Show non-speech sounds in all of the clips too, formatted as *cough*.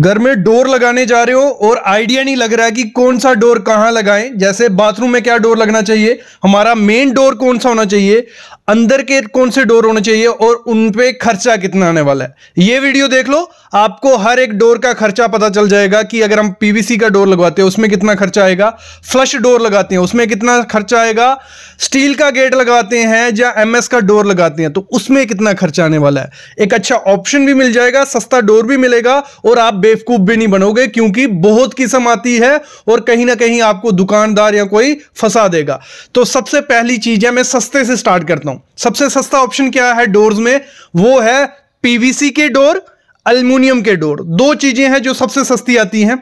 घर में डोर लगाने जा रहे हो और आइडिया नहीं लग रहा है कि कौन सा डोर कहाँ लगाएं जैसे बाथरूम में क्या डोर लगना चाहिए हमारा मेन डोर कौन सा होना चाहिए अंदर के कौन से डोर होने चाहिए और उन पे खर्चा कितना आने वाला है ये वीडियो देख लो आपको हर एक डोर का खर्चा पता चल जाएगा कि अगर हम पीवीसी का डोर लगवाते हैं उसमें कितना खर्चा आएगा फ्लश डोर लगाते हैं उसमें कितना खर्चा आएगा स्टील का गेट लगाते हैं या एमएस का डोर लगाते हैं तो उसमें कितना खर्चा आने वाला है एक अच्छा ऑप्शन भी मिल जाएगा सस्ता डोर भी मिलेगा और आप बेवकूफ़ भी नहीं बनोगे क्योंकि बहुत किस्म आती है और कहीं ना कहीं आपको दुकानदार या कोई फंसा देगा तो सबसे पहली चीज़ है मैं सस्ते से स्टार्ट करता हूं हूं सबसे सस्ता ऑप्शन क्या है डोर्स में वो है पीवीसी के डोर अल्मोनियम के डोर दो चीजें हैं जो सबसे सस्ती आती हैं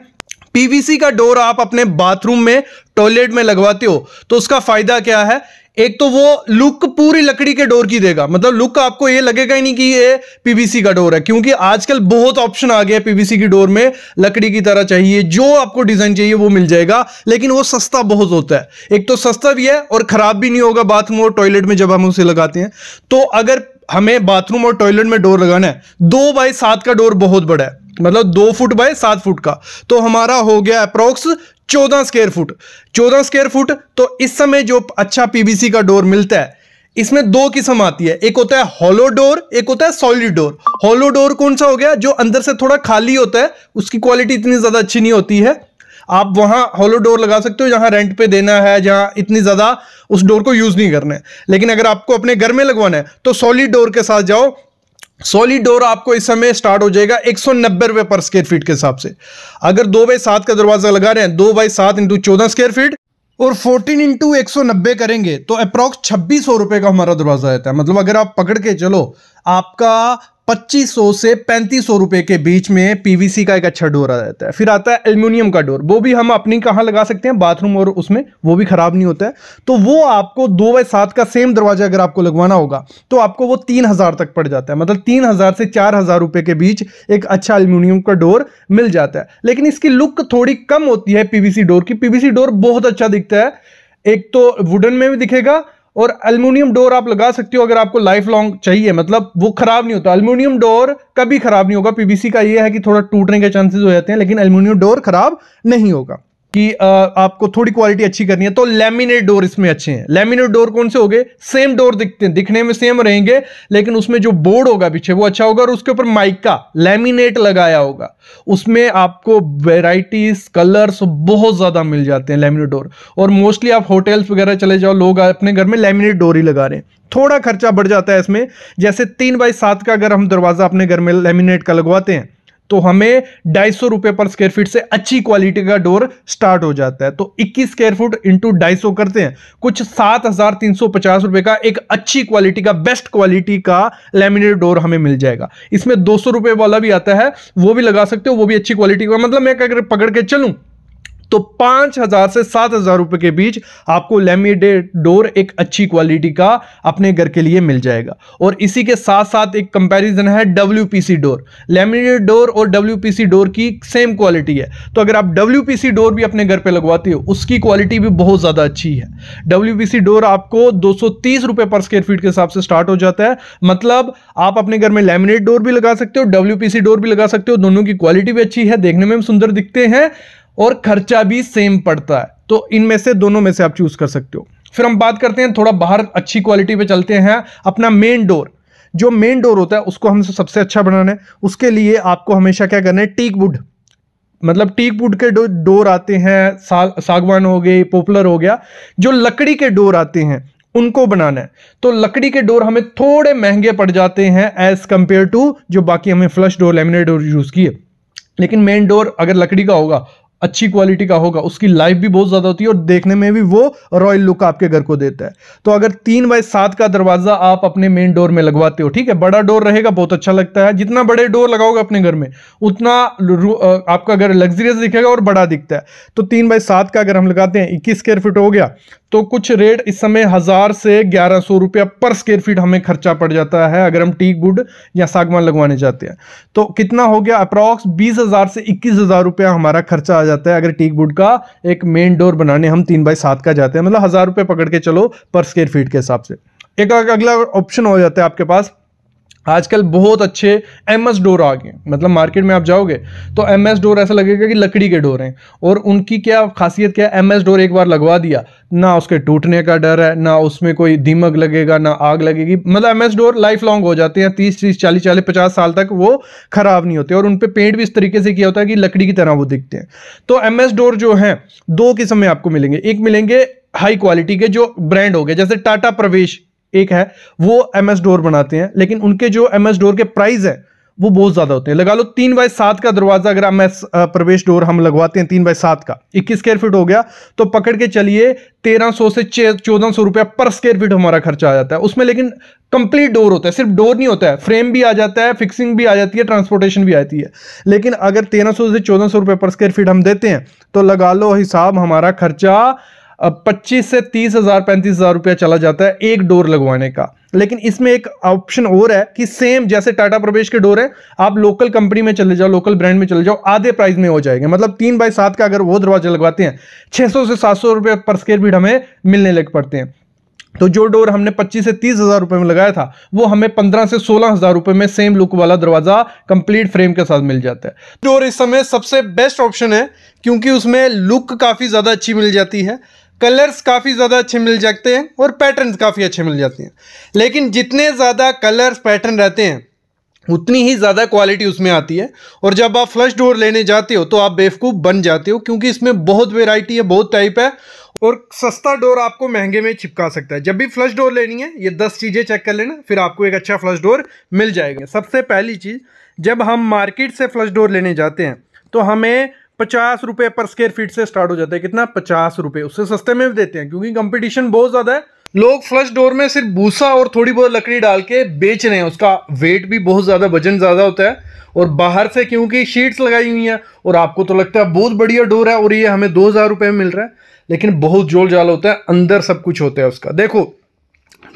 पीवीसी का डोर आप अपने बाथरूम में टॉयलेट में लगवाते हो तो उसका फायदा क्या है एक तो वो लुक पूरी लकड़ी के डोर की देगा मतलब लुक आपको ये लगेगा ही नहीं कि ये पीवीसी का डोर है क्योंकि आजकल बहुत ऑप्शन आ गया है पीवीसी की डोर में लकड़ी की तरह चाहिए जो आपको डिजाइन चाहिए वो मिल जाएगा लेकिन वो सस्ता बहुत होता है एक तो सस्ता भी है और खराब भी नहीं होगा बाथरूम और टॉयलेट में जब हम उसे लगाते हैं तो अगर हमें बाथरूम और टॉयलेट में डोर लगाना है दो बाई सात का डोर बहुत बड़ा है मतलब दो फुट बाय सात फुट का तो हमारा हो गया अप्रोक्स चौदह स्क्वेयर फुट चौदह स्क्वेयर फुट तो इस समय जो अच्छा पीबीसी का डोर मिलता है इसमें दो किस्म आती है एक होता है हॉलो डोर एक होता है सॉलिड डोर हॉलो डोर कौन सा हो गया जो अंदर से थोड़ा खाली होता है उसकी क्वालिटी इतनी ज़्यादा अच्छी नहीं होती है आप वहां हॉलो डोर लगा सकते हो जहां रेंट पे देना है जहां इतनी ज़्यादा उस डोर को यूज़ नहीं करना है लेकिन अगर आपको अपने घर में लगवाना है तो सॉलिड डोर के साथ जाओ सॉलिड डोर आपको इस समय स्टार्ट हो जाएगा एक सौ नब्बे रुपए पर स्क्वेयर फीट के हिसाब से अगर दो बाई सात का दरवाजा लगा रहे हैं दो बाई सात इंटू चौदह स्क्वेयर फीट और 14 इंटू एक करेंगे तो अप्रॉक्स छब्बीस सौ रुपये का हमारा दरवाज़ा रहता है मतलब अगर आप पकड़ के चलो आपका 2500 से 3500 रुपए के बीच में पीवीसी का एक अच्छा डोर आ जाता है फिर आता है एल्यूमिनियम का डोर वो भी हम अपनी कहाँ लगा सकते हैं बाथरूम और उसमें वो भी खराब नहीं होता है तो वो आपको दो बाय सात का सेम दरवाजा अगर आपको लगवाना होगा तो आपको वो तीन हजार तक पड़ जाता है मतलब तीन हजार से चार हजार रुपए के बीच एक अच्छा एल्यूमिनियम का डोर मिल जाता है लेकिन इसकी लुक थोड़ी कम होती है पीवीसी डोर की पीवीसी डोर बहुत अच्छा दिखता है एक तो वुडन में भी दिखेगा और अल्मीनियम डोर आप लगा सकते हो अगर आपको लाइफ लॉन्ग चाहिए मतलब वो खराब नहीं होता अल्मीनियम डोर कभी खराब नहीं होगा पीवीसी का ये है कि थोड़ा टूटने के चांसेस हो जाते हैं लेकिन अल्मीनियम डोर खराब नहीं होगा कि आपको थोड़ी क्वालिटी अच्छी करनी है तो लेमिनेट डोर इसमें अच्छे हैं लेमिनेट डोर कौन से हो गए सेम डोर दिखते हैं दिखने में सेम रहेंगे लेकिन उसमें जो बोर्ड होगा पीछे वो अच्छा होगा और उसके ऊपर माइका लेमिनेट लगाया होगा उसमें आपको वेराइटीज कलर्स बहुत ज़्यादा मिल जाते हैं लेमिनेट डोर और मोस्टली आप होटल्स वगैरह चले जाओ लोग अपने घर में लेमिनेट डोर ही लगा रहे हैं थोड़ा खर्चा बढ़ जाता है इसमें जैसे तीन बाई सात का अगर हम दरवाज़ा अपने घर में लेमिनेट का लगवाते हैं तो हमें ढाई सौ रुपये पर स्क्वायर फीट से अच्छी क्वालिटी का डोर स्टार्ट हो जाता है तो 21 स्क्वायर फुट इंटू ढाई सौ करते हैं कुछ सात हजार तीन सौ पचास रुपए का एक अच्छी क्वालिटी का बेस्ट क्वालिटी का लेमिनेट डोर हमें मिल जाएगा इसमें दो सौ रुपए वाला भी आता है वो भी लगा सकते हो वो भी अच्छी क्वालिटी का मतलब मैं अगर पकड़ के चलूँ तो पांच हजार से सात हजार रुपए के बीच आपको लेमिडेड डोर एक अच्छी क्वालिटी का अपने घर के लिए मिल जाएगा और इसी के साथ साथ एक कंपैरिजन है डब्ल्यू डोर लेमिडेड डोर और डब्ल्यू डोर की सेम क्वालिटी है तो अगर आप डब्ल्यू डोर भी अपने घर पर लगवाते हो उसकी क्वालिटी भी बहुत ज़्यादा अच्छी है डब्ल्यू डोर आपको दो सौ पर स्क्वेयर फीट के हिसाब से स्टार्ट हो जाता है मतलब आप अपने घर में लेमिनेट डोर भी लगा सकते हो डब्ल्यू डोर भी लगा सकते हो दोनों की क्वालिटी भी अच्छी है देखने में सुंदर दिखते हैं और खर्चा भी सेम पड़ता है तो इनमें से दोनों में से आप चूज़ कर सकते हो फिर हम बात करते हैं थोड़ा बाहर अच्छी क्वालिटी पे चलते हैं अपना मेन डोर जो मेन डोर होता है उसको हम सबसे अच्छा बनाना है उसके लिए आपको हमेशा क्या करना है टीक वुड मतलब टीक वुड के डो, डोर आते हैं सा, सागवान हो गई पॉपुलर हो गया जो लकड़ी के डोर आते हैं उनको बनाना है तो लकड़ी के डोर हमें थोड़े महंगे पड़ जाते हैं एज़ कंपेयर टू जो बाकी हमें flush door laminate door use किए लेकिन मेन डोर अगर लकड़ी का होगा अच्छी क्वालिटी का होगा उसकी लाइफ भी बहुत ज़्यादा होती है और देखने में भी वो रॉयल लुक आपके घर को देता है तो अगर तीन बाय सात का दरवाज़ा आप अपने मेन डोर में लगवाते हो ठीक है बड़ा डोर रहेगा बहुत अच्छा लगता है जितना बड़े डोर लगाओगे अपने घर में उतना आपका घर लग्जरियस दिखेगा और बड़ा दिखता है तो तीन बाय सात का अगर हम लगाते हैं इक्कीस स्क्वेयर फीट हो गया तो कुछ रेट इस समय हज़ार से ग्यारह सौ रुपया पर स्क्वेयर फीट हमें खर्चा पड़ जाता है अगर हम टीक गुड या सागवान लगवाने जाते हैं तो कितना हो गया अप्रॉक्स बीस हज़ार से इक्कीस हज़ार रुपया हमारा खर्चा आ जाता जाता है अगर टीक वुड का एक मेन डोर बनाने हम तीन बाई सात का जाते हैं मतलब हज़ार रुपये पकड़ के चलो पर स्केयर फीट के हिसाब से एक अगला ऑप्शन हो जाता है आपके पास आजकल बहुत अच्छे एम एस डोर आ गए मतलब मार्केट में आप जाओगे तो एम एस डोर ऐसा लगेगा कि लकड़ी के डोर हैं और उनकी क्या खासियत क्या है एम एस डोर एक बार लगवा दिया ना उसके टूटने का डर है ना उसमें कोई दीमक लगेगा ना आग लगेगी मतलब M S door life long हो जाते हैं तीस तीस चालीस चालीस पचास साल तक वो ख़राब नहीं होते और उन पर पेंट भी इस तरीके से किया होता है कि लकड़ी की तरह वो दिखते हैं तो एम एस डोर जो हैं दो किस्म में आपको मिलेंगे एक मिलेंगे हाई क्वालिटी के जो ब्रांड हो गए जैसे टाटा प्रवेश एक है वो एम एस डोर बनाते हैं लेकिन उनके जो एम एस डोर के प्राइस है वो बहुत ज़्यादा होते हैं लगा लो तीन बाय सात का दरवाज़ा अगर एम एस प्रवेश डोर हम लगवाते हैं तीन बाय सात का इक्कीस स्क्वेयर फीट हो गया तो पकड़ के चलिए तेरह सौ से चौदह सौ रुपया पर स्क्वेयर फीट हमारा खर्चा आ जाता है उसमें लेकिन कंप्लीट डोर होता है सिर्फ डोर नहीं होता है फ्रेम भी आ जाता है फिक्सिंग भी आ जाती है ट्रांसपोर्टेशन भी आती है लेकिन अगर तेरह सौ से चौदह सौ रुपये पर स्क्वेयर फीट हम देते हैं तो लगा लो हिसाब हमारा खर्चा पच्चीस से तीस हज़ार पैंतीस हज़ार रुपया चला जाता है एक डोर लगवाने का लेकिन इसमें एक ऑप्शन और है कि सेम जैसे टाटा प्रवेश के डोर है आप लोकल कंपनी में चले जाओ लोकल ब्रांड में चले जाओ आधे प्राइस में हो जाएंगे मतलब तीन बाई सात का अगर वो दरवाजा लगवाते हैं 600 से 700 रुपए पर स्क्वेयर फीट हमें मिलने लग पड़ते हैं तो जो डोर हमने 25 से तीस हज़ार रुपए में लगाया था वो हमें 15 से सोलह हज़ार रुपए में सेम लुक वाला दरवाज़ा कंप्लीट फ्रेम के साथ मिल जाता है डोर इस समय सबसे बेस्ट ऑप्शन है क्योंकि उसमें लुक काफ़ी ज़्यादा अच्छी मिल जाती है कलर्स काफ़ी ज़्यादा अच्छे मिल जाते हैं और पैटर्न्स काफ़ी अच्छे मिल जाते हैं लेकिन जितने ज़्यादा कलर्स पैटर्न रहते हैं उतनी ही ज़्यादा क्वालिटी उसमें आती है और जब आप फ्लश डोर लेने जाते हो तो आप बेवकूफ़ बन जाते हो क्योंकि इसमें बहुत वेराइटी है बहुत टाइप है और सस्ता डोर आपको महंगे में चिपका सकता है जब भी फ्लश डोर लेनी है ये दस चीज़ें चेक कर लेना फिर आपको एक अच्छा फ्लश डोर मिल जाएगा सबसे पहली चीज़ जब हम मार्केट से फ्लश डोर लेने जाते हैं तो हमें पचास रुपये पर स्क्वेयर फीट से स्टार्ट हो जाता है कितना पचास रुपये उससे सस्ते में भी देते हैं क्योंकि कंपटीशन बहुत ज़्यादा है लोग फ्लश डोर में सिर्फ भूसा और थोड़ी बहुत लकड़ी डाल के बेच रहे हैं उसका वेट भी बहुत ज़्यादा वजन ज़्यादा होता है और बाहर से क्योंकि शीट्स लगाई हुई हैं और आपको तो लगता है बहुत बढ़िया डोर है और ये हमें दो हज़ार रुपये में मिल रहा है लेकिन बहुत जोल जाल होता है अंदर सब कुछ होता है उसका देखो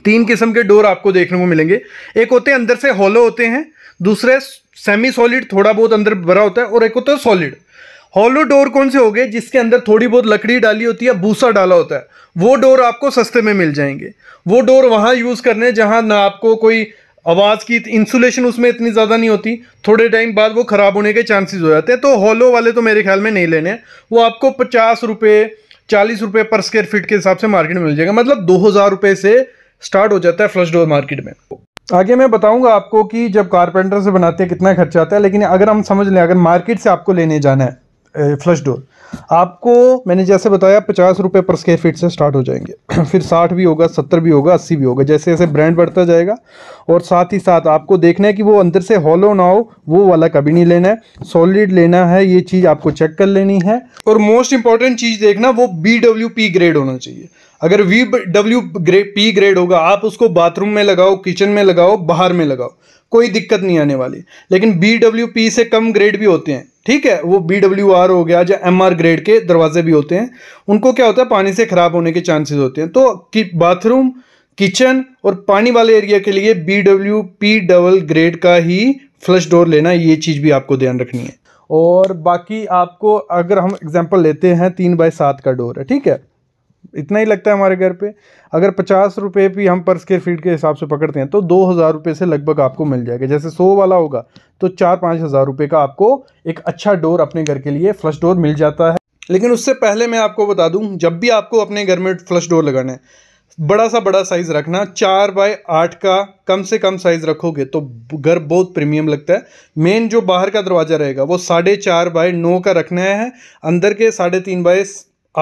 तीन किस्म के डोर आपको देखने को मिलेंगे एक होते हैं अंदर से हॉलो होते हैं दूसरे सेमी सॉलिड थोड़ा बहुत अंदर भरा होता है और एक होता है सॉलिड हॉलो डोर कौन से हो गए जिसके अंदर थोड़ी बहुत लकड़ी डाली होती है भूसा डाला होता है वो डोर आपको सस्ते में मिल जाएंगे वो डोर वहाँ यूज़ करने जहाँ ना आपको कोई आवाज़ की इंसुलेशन उसमें इतनी ज़्यादा नहीं होती थोड़े टाइम बाद वो ख़राब होने के चांसेस हो जाते हैं तो हॉलो वाले तो मेरे ख्याल में नहीं लेने हैं वो आपको पचास रुपये चालीस रुपये पर स्क्वेयर फीट के हिसाब से मार्केट में मिल जाएगा मतलब दो हज़ार रुपये से स्टार्ट हो जाता है फ्लश डोर मार्केट में आगे मैं बताऊंगा आपको कि जब कारपेंटर से बनाते हैं कितना खर्चा आता है लेकिन अगर हम समझ लें अगर मार्केट से आपको लेने जाना है फ्लश डोर आपको मैंने जैसे बताया पचास रुपये पर स्क्वेयर फीट से स्टार्ट हो जाएंगे *clears throat* फिर साठ भी होगा सत्तर भी होगा अस्सी भी होगा जैसे जैसे ब्रांड बढ़ता जाएगा और साथ ही साथ आपको देखना है कि वो अंदर से हॉलो ना हो वो वाला कभी नहीं लेना है सॉलिड लेना है ये चीज़ आपको चेक कर लेनी है और मोस्ट इंपॉर्टेंट चीज़ देखना वो बी ग्रेड होना चाहिए अगर V W grade P grade होगा आप उसको बाथरूम में लगाओ किचन में लगाओ बाहर में लगाओ कोई दिक्कत नहीं आने वाली लेकिन बी डब्ल्यू पी से कम ग्रेड भी होते हैं ठीक है वो बी डब्ल्यू आर हो गया या एम आर ग्रेड के दरवाजे भी होते हैं उनको क्या होता है पानी से ख़राब होने के चांसेस होते हैं तो कि बाथरूम किचन और पानी वाले एरिया के लिए B W P double grade का ही फ्लश डोर लेना ये चीज़ भी आपको ध्यान रखनी है और बाकी आपको अगर हम एग्जाम्पल लेते हैं तीन बाय सात का डोर है ठीक है इतना ही लगता है हमारे घर पे अगर पचास रुपये भी हम पर स्क्वेयर फीट के हिसाब से पकड़ते हैं तो दो हज़ार रुपये से लगभग आपको मिल जाएगा जैसे सौ वाला होगा तो चार पाँच हज़ार रुपये का आपको एक अच्छा डोर अपने घर के लिए फ्लश डोर मिल जाता है लेकिन उससे पहले मैं आपको बता दूँ जब भी आपको अपने घर में फ्लश डोर लगाना है बड़ा सा बड़ा साइज़ रखना चार बाय आठ का कम से कम साइज़ रखोगे तो घर बहुत प्रीमियम लगता है मेन जो बाहर का दरवाज़ा रहेगा वो साढ़े चार बाय नौ का रखना है अंदर के साढ़े तीन बाय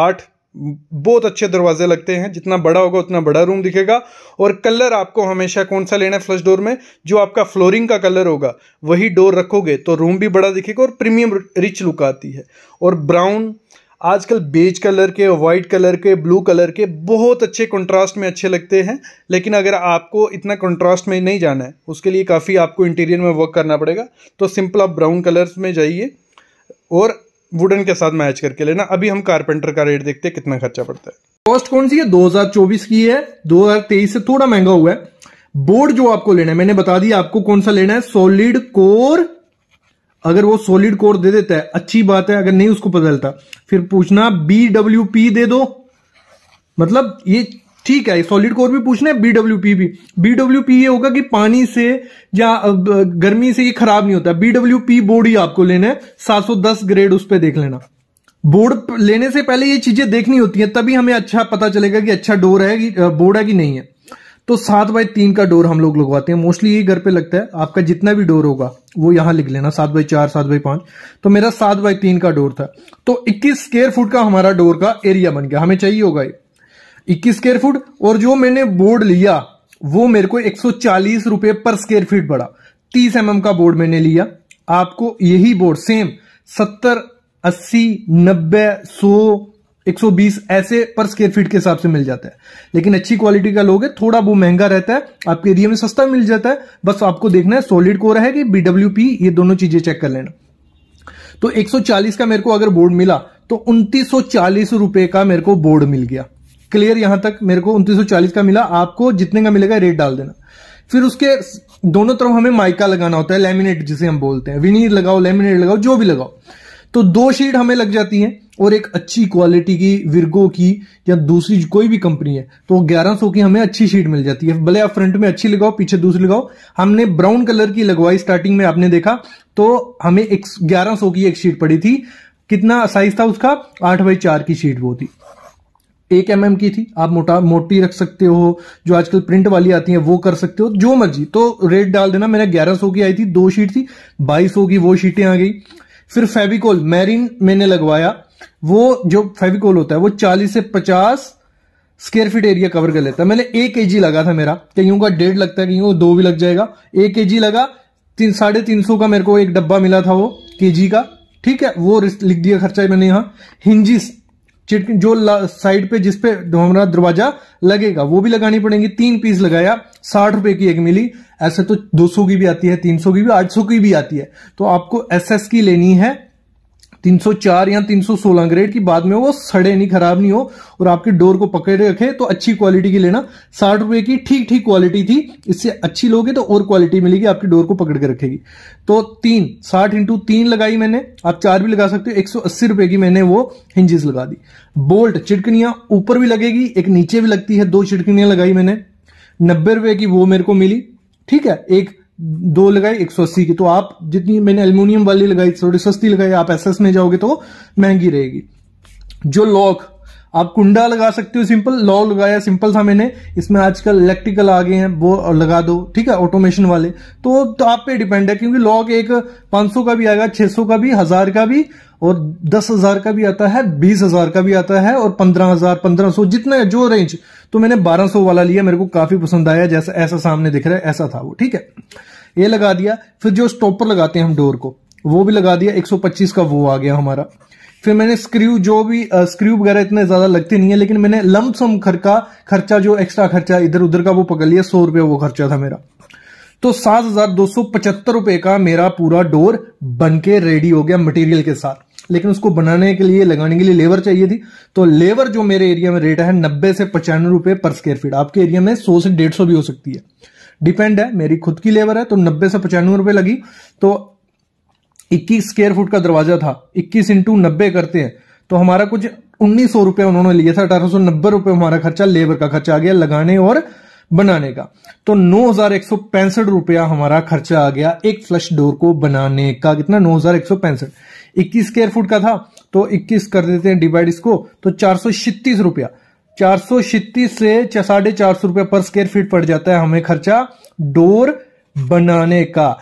आठ बहुत अच्छे दरवाजे लगते हैं जितना बड़ा होगा उतना बड़ा रूम दिखेगा और कलर आपको हमेशा कौन सा लेना है फ्लश डोर में जो आपका फ्लोरिंग का कलर होगा वही डोर रखोगे तो रूम भी बड़ा दिखेगा और प्रीमियम रिच लुक आती है और ब्राउन आजकल बेज कलर के वाइट कलर के ब्लू कलर के बहुत अच्छे कंट्रास्ट में अच्छे लगते हैं लेकिन अगर आपको इतना कंट्रास्ट में नहीं जाना है उसके लिए काफ़ी आपको इंटीरियर में वर्क करना पड़ेगा तो सिंपल आप ब्राउन कलर्स में जाइए और वुडन के साथ मैच करके लेना अभी हम कारपेंटर का रेट देखते हैं कितना खर्चा पड़ता है कॉस्ट कौन सी है 2024 की है 2023 से थोड़ा महंगा हुआ है बोर्ड जो आपको लेना है मैंने बता दिया आपको कौन सा लेना है सॉलिड कोर अगर वो सॉलिड कोर दे देता है अच्छी बात है अगर नहीं उसको पता चलता फिर पूछना बी डब्ल्यू पी दे दो मतलब ये ठीक है सॉलिड कोर भी पूछना है बीडब्ल्यूपी भी बीडब्ल्यूपी ये होगा कि पानी से या गर्मी से ये खराब नहीं होता बीडब्ल्यूपी बोर्ड ही आपको लेना है 710 ग्रेड उस पर देख लेना बोर्ड लेने से पहले ये चीजें देखनी होती हैं तभी हमें अच्छा पता चलेगा कि अच्छा डोर है कि बोर्ड है कि नहीं है तो सात बाय तीन का डोर हम लोग लगवाते हैं मोस्टली ये घर पे लगता है आपका जितना भी डोर होगा वो यहां लिख लेना सात बाई चार सात बाई पांच तो मेरा सात बाय तीन का डोर था तो इक्कीस स्क्वेयर फुट का हमारा डोर का एरिया बन गया हमें चाहिए होगा ये इक्कीस स्क्वेयर फुट और जो मैंने बोर्ड लिया वो मेरे को एक सौ रुपए पर स्क्वेयर फीट बढ़ा तीस एम mm का बोर्ड मैंने लिया आपको यही बोर्ड सेम सत्तर अस्सी नब्बे सौ 120 ऐसे पर स्क्वेयर फीट के हिसाब से मिल जाता है लेकिन अच्छी क्वालिटी का लोग है थोड़ा वो महंगा रहता है आपके एरिया में सस्ता मिल जाता है बस आपको देखना है सॉलिड कोर है कि बीडब्ल्यू ये दोनों चीजें चेक कर लेना तो 140 का मेरे को अगर बोर्ड मिला तो चालीस रुपए का मेरे को बोर्ड मिल गया क्लियर यहां तक मेरे को उनतीस का मिला आपको जितने का मिलेगा रेट डाल देना फिर उसके दोनों तरफ हमें माइका लगाना होता है लेमिनेट जिसे हम बोलते हैं विनीर लगाओ लेमिनेट लगाओ जो भी लगाओ तो दो शीट हमें लग जाती है और एक अच्छी क्वालिटी की विरगो की या दूसरी कोई भी कंपनी है तो 1100 की हमें अच्छी शीट मिल जाती है भले आप फ्रंट में अच्छी लगाओ पीछे दूसरी लगाओ हमने ब्राउन कलर की लगवाई स्टार्टिंग में आपने देखा तो हमें एक ग्यारह की एक शीट पड़ी थी कितना साइज था उसका आठ बाई चार की शीट वो थी एक एम की थी आप मोटा मोटी रख सकते हो जो आजकल प्रिंट वाली आती है वो कर सकते हो जो मर्जी तो रेट डाल देना मैंने ग्यारह सौ की आई थी दो शीट थी बाईस सौ की वो शीटें आ गई फिर फेविकोल मैरिन मैंने लगवाया वो जो फेविकोल होता है वो चालीस से पचास स्क्वेयर फीट एरिया कवर कर लेता है मैंने एक के लगा था मेरा कहीं का डेढ़ लगता है कहीं दो भी लग जाएगा एक के लगा तीन साढ़े तीन सौ का मेरे को एक डब्बा मिला था वो के का ठीक है वो लिख दिया खर्चा मैंने यहाँ हिंजिस जो साइड पे जिसपे हमारा दरवाजा लगेगा वो भी लगानी पड़ेगी तीन पीस लगाया साठ रुपए की एक मिली ऐसे तो 200 की भी आती है 300 की भी 800 की भी आती है तो आपको एसएस की लेनी है 304 या 316 ग्रेड की बाद में वो सड़े नहीं खराब नहीं हो और आपके डोर को पकड़ रखे तो अच्छी क्वालिटी की लेना साठ रुपए की ठीक ठीक क्वालिटी थी इससे अच्छी लोगे तो और क्वालिटी मिलेगी आपकी डोर को पकड़ के रखेगी तो तीन साठ इंटू तीन लगाई मैंने आप चार भी लगा सकते हो एक अस्सी रुपए की मैंने वो हिंजिस लगा दी बोल्ट चिटकनियां ऊपर भी लगेगी एक नीचे भी लगती है दो चिटकनियां लगाई मैंने नब्बे रुपए की वो मेरे को मिली ठीक है एक दो लगाई एक सौ अस्सी की तो आप जितनी मैंने एल्यूमिनियम वाली लगाई थोड़ी सस्ती लगाई आप एसएस में जाओगे तो महंगी रहेगी जो लॉक आप कुंडा लगा सकते हो सिंपल लॉक लगाया सिंपल था मैंने इसमें आजकल इलेक्ट्रिकल आ गए हैं वो लगा दो ठीक है ऑटोमेशन वाले तो, तो आप पे डिपेंड है क्योंकि लॉक एक 500 का भी आएगा 600 का भी हजार का भी और दस हजार का भी आता है बीस हजार का भी आता है और पंद्रह हजार पंद्रह सौ जितना जो रेंज तो मैंने 1200 वाला लिया मेरे को काफी पसंद आया जैसा ऐसा सामने दिख रहा है ऐसा था वो ठीक है ये लगा दिया फिर जो स्टॉपर लगाते हैं हम डोर को वो भी लगा दिया 125 का वो आ गया हमारा फिर मैंने स्क्रू जो भी स्क्रू वगैरह इतने ज्यादा लगते नहीं है लेकिन मैंने लमसम खर्चा खर्चा जो एक्स्ट्रा खर्चा इधर उधर का वो पकड़ लिया सौ रुपया वो खर्चा था मेरा तो सात हजार दो सौ पचहत्तर रुपए का मेरा पूरा डोर बनके रेडी हो गया मटेरियल के साथ लेकिन उसको बनाने के लिए लगाने के लिए लेबर चाहिए थी तो लेबर जो मेरे एरिया में रेट है नब्बे से पचानवे रुपए पर स्क्वेयर फीट आपके एरिया में सौ से डेढ़ सौ भी हो सकती है डिपेंड है मेरी खुद की लेबर है तो नब्बे से पचानवे रुपए लगी तो इक्कीस स्क्वेयर फुट का दरवाजा था इक्कीस इंटू नब्बे करते हैं तो हमारा कुछ उन्नीस सौ रुपया उन्होंने लिया था अठारह सौ नब्बे रुपये हमारा खर्चा लेबर का खर्चा आ गया लगाने और बनाने का तो नौ हजार एक सौ पैंसठ रुपया हमारा खर्चा आ गया एक फ्लश डोर को बनाने का कितना नौ हजार एक सौ पैंसठ इक्कीस स्क्वेयर फुट का था तो इक्कीस कर देते हैं डिवाइड इसको तो चार सौ छत्तीस रुपया चार सौ छत्तीस से साढ़े चार सौ रुपया पर स्क्वेयर फीट पड़ जाता है हमें खर्चा डोर बनाने का